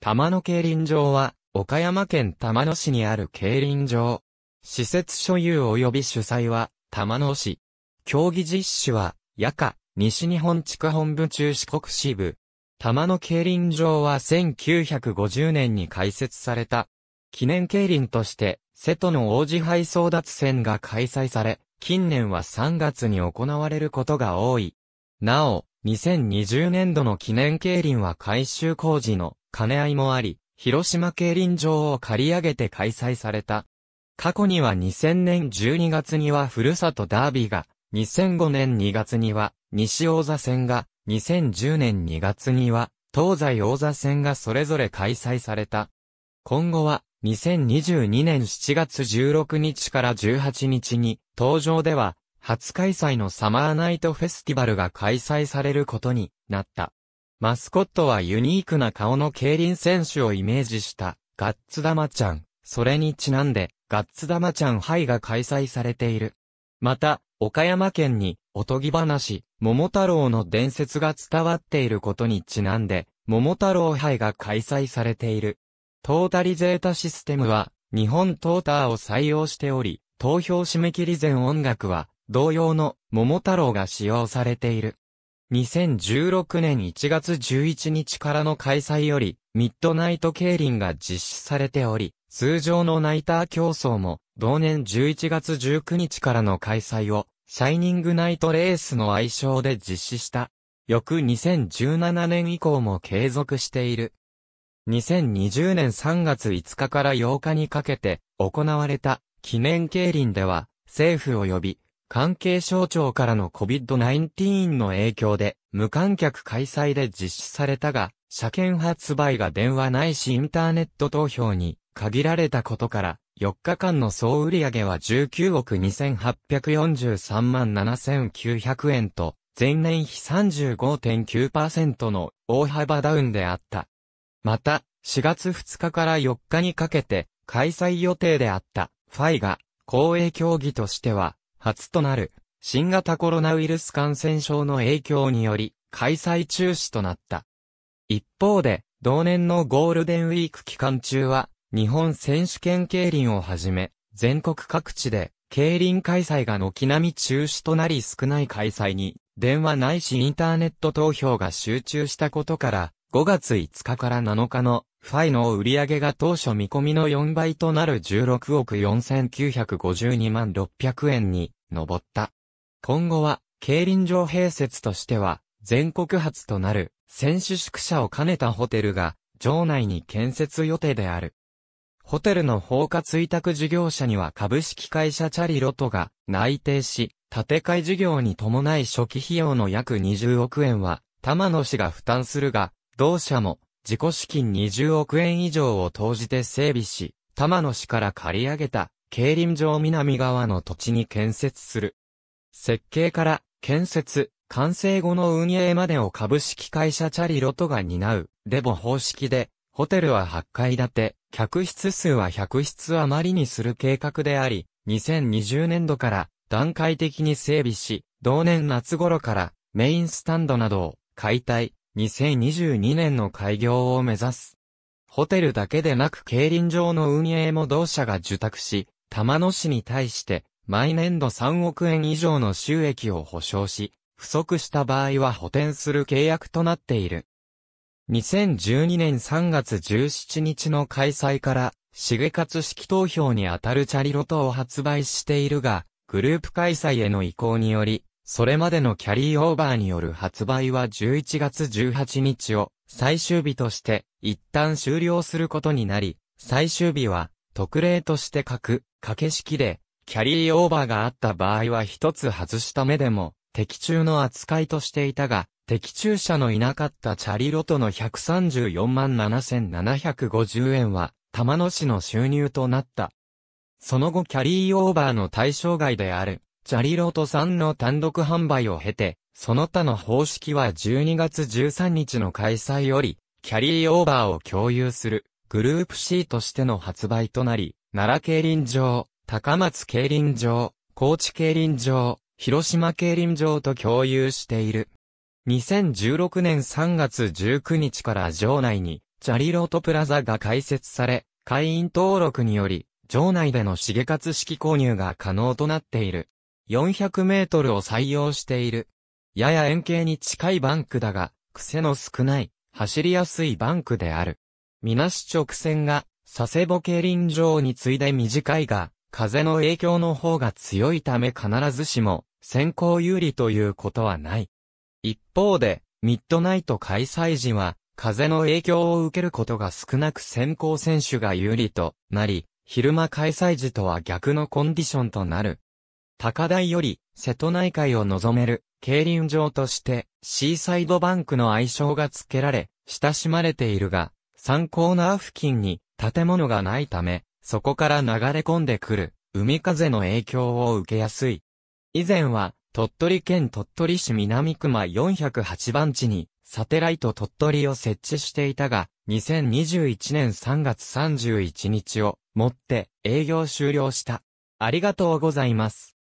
玉野競輪場は、岡山県玉野市にある競輪場。施設所有及び主催は、玉野市。競技実施は、夜間、西日本地区本部中四国支部。玉野競輪場は1950年に開設された。記念競輪として、瀬戸の王子杯争奪戦が開催され、近年は3月に行われることが多い。なお、2020年度の記念競輪は改修工事の兼ね合いもあり、広島競輪場を借り上げて開催された。過去には2000年12月にはふるさとダービーが、2005年2月には西王座戦が、2010年2月には東西王座戦がそれぞれ開催された。今後は2022年7月16日から18日に、登場では初開催のサマーナイトフェスティバルが開催されることになった。マスコットはユニークな顔の競輪選手をイメージした、ガッツ玉ちゃん。それにちなんで、ガッツ玉ちゃん杯が開催されている。また、岡山県に、おとぎ話、桃太郎の伝説が伝わっていることにちなんで、桃太郎杯が開催されている。トータリゼータシステムは、日本トーターを採用しており、投票締め切り前音楽は、同様の、桃太郎が使用されている。2016年1月11日からの開催より、ミッドナイト競輪が実施されており、通常のナイター競争も、同年11月19日からの開催を、シャイニングナイトレースの愛称で実施した。翌2017年以降も継続している。2020年3月5日から8日にかけて行われた記念競輪では政府及び関係省庁からの COVID-19 の影響で、無観客開催で実施されたが、車検発売が電話ないしインターネット投票に限られたことから、4日間の総売上は19億2843万7900円と、前年比35.9%の大幅ダウンであった。また、4月2日から4日にかけて開催予定であった、ファイが、公営競技としては、初となる新型コロナウイルス感染症の影響により開催中止となった。一方で、同年のゴールデンウィーク期間中は、日本選手権競輪をはじめ、全国各地で、競輪開催が軒並み中止となり少ない開催に、電話ないしインターネット投票が集中したことから、5月5日から7日のファイの売上が当初見込みの4倍となる16億4952万600円に上った。今後は、競輪場併設としては、全国初となる選手宿舎を兼ねたホテルが、場内に建設予定である。ホテルの包括委託事業者には株式会社チャリロトが内定し、建て替え事業に伴い初期費用の約20億円は、玉野氏が負担するが、同社も自己資金20億円以上を投じて整備し、玉野市から借り上げた競輪場南側の土地に建設する。設計から建設、完成後の運営までを株式会社チャリロトが担う、デボ方式で、ホテルは8階建て、客室数は100室余りにする計画であり、2020年度から段階的に整備し、同年夏頃からメインスタンドなどを解体、2022年の開業を目指す。ホテルだけでなく競輪場の運営も同社が受託し、玉野市に対して毎年度3億円以上の収益を保証し、不足した場合は補填する契約となっている。2012年3月17日の開催から、重活式投票にあたるチャリロトを発売しているが、グループ開催への移行により、それまでのキャリーオーバーによる発売は11月18日を最終日として一旦終了することになり、最終日は特例として書く掛け式でキャリーオーバーがあった場合は一つ外した目でも的中の扱いとしていたが、的中者のいなかったチャリロトの134万7750円は玉野市の収入となった。その後キャリーオーバーの対象外であるチャリロートさんの単独販売を経て、その他の方式は12月13日の開催より、キャリーオーバーを共有する、グループ C としての発売となり、奈良競輪場、高松競輪場、高知競輪場、広島競輪場と共有している。2016年3月19日から場内に、チャリロートプラザが開設され、会員登録により、場内での重活式購入が可能となっている。400メートルを採用している。やや円形に近いバンクだが、癖の少ない、走りやすいバンクである。みなし直線が、佐世保競輪場に次いで短いが、風の影響の方が強いため必ずしも、先行有利ということはない。一方で、ミッドナイト開催時は、風の影響を受けることが少なく先行選手が有利となり、昼間開催時とは逆のコンディションとなる。高台より瀬戸内海を望める競輪場としてシーサイドバンクの愛称が付けられ、親しまれているが、参コーナー付近に建物がないため、そこから流れ込んでくる海風の影響を受けやすい。以前は鳥取県鳥取市南熊408番地にサテライト鳥取を設置していたが、2021年3月31日をもって営業終了した。ありがとうございます。